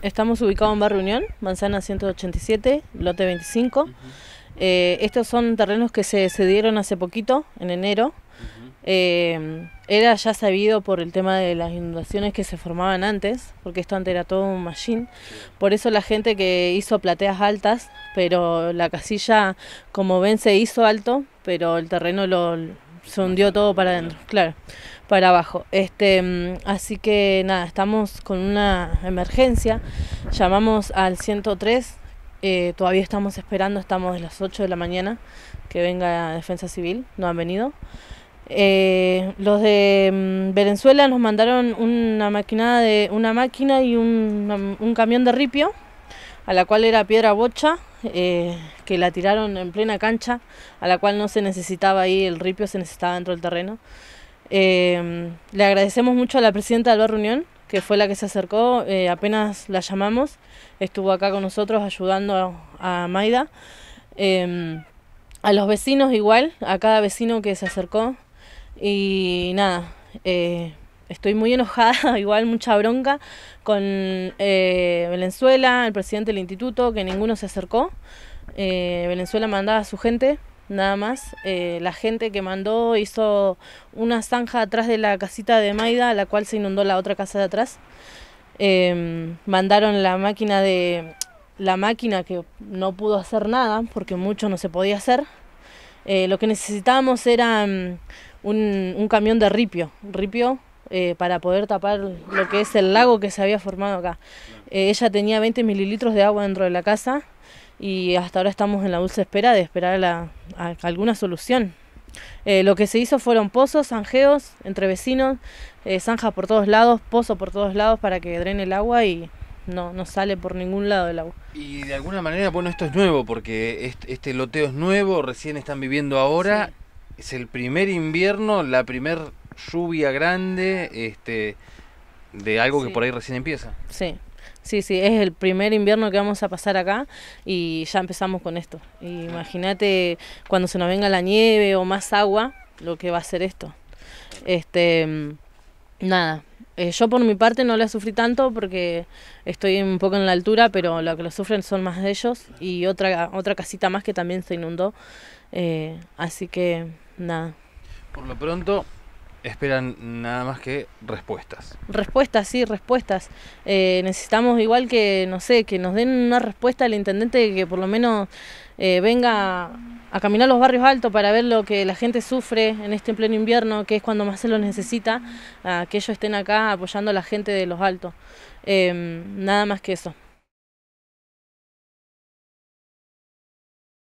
Estamos ubicados en Barrio Unión, Manzana 187, lote 25. Eh, estos son terrenos que se cedieron hace poquito, en enero. Eh, era ya sabido por el tema de las inundaciones que se formaban antes, porque esto antes era todo un machín. Por eso la gente que hizo plateas altas, pero la casilla, como ven, se hizo alto, pero el terreno lo, se hundió todo para adentro, claro, para abajo. Este, mm, así que nada, estamos con una emergencia, llamamos al 103, eh, todavía estamos esperando, estamos de las 8 de la mañana que venga Defensa Civil, no han venido. Eh, los de mm, Venezuela nos mandaron una maquinada de una máquina y un, mm, un camión de ripio a la cual era piedra bocha eh, que la tiraron en plena cancha, a la cual no se necesitaba ahí el ripio, se necesitaba dentro del terreno. Eh, le agradecemos mucho a la presidenta de la Reunión, que fue la que se acercó, eh, apenas la llamamos, estuvo acá con nosotros ayudando a, a Maida. Em, a los vecinos igual, a cada vecino que se acercó. Y nada, estoy muy enojada, igual mucha bronca, con eh, Venezuela, el presidente del instituto, que ninguno se acercó. Eh, Venezuela mandaba a su gente, nada más. Eh, la gente que mandó hizo una zanja atrás de la casita de Maida, la cual se inundó la otra casa de atrás. Em, mandaron la máquina de la máquina que no pudo hacer nada porque mucho no se podía hacer. lo que necesitábamos era mm, un, un camión de ripio, ripio eh, para poder tapar lo que es el lago que se había formado acá. Eh, ella tenía 20 mililitros de agua dentro de la casa y hasta ahora estamos en la dulce espera de esperar la, alguna solución. Eh, lo que se hizo fueron pozos, zanjeos entre vecinos, zanjas por todos lados, pozo por todos lados para que drene el agua y no, no sale por ningún lado el agua. Y de alguna manera, bueno, esto es nuevo porque este, loteo es nuevo, recién están viviendo ahora. Es el primer invierno, la primer lluvia grande, este, de algo que por ahí recién empieza. Sí. Sí, sí, es el primer invierno que vamos a pasar acá y ya empezamos con esto. Imagínate cuando se nos venga la nieve o más agua, lo que va a ser esto. Este, nada, eh, yo por mi parte no la sufrí tanto porque estoy un poco en la altura, pero lo que lo sufren son más de ellos y otra, otra casita más que también se inundó. Eh, así que nada. Por lo pronto, esperan nada más que respuestas. Respuestas, sí, respuestas. Eh, necesitamos igual que, no sé, que nos den una respuesta al intendente que por lo menos eh, venga a caminar los barrios altos para ver lo que la gente sufre en este pleno invierno, que es cuando más se lo necesita, que ellos estén acá apoyando a la gente de los altos. Eh, nada más que eso.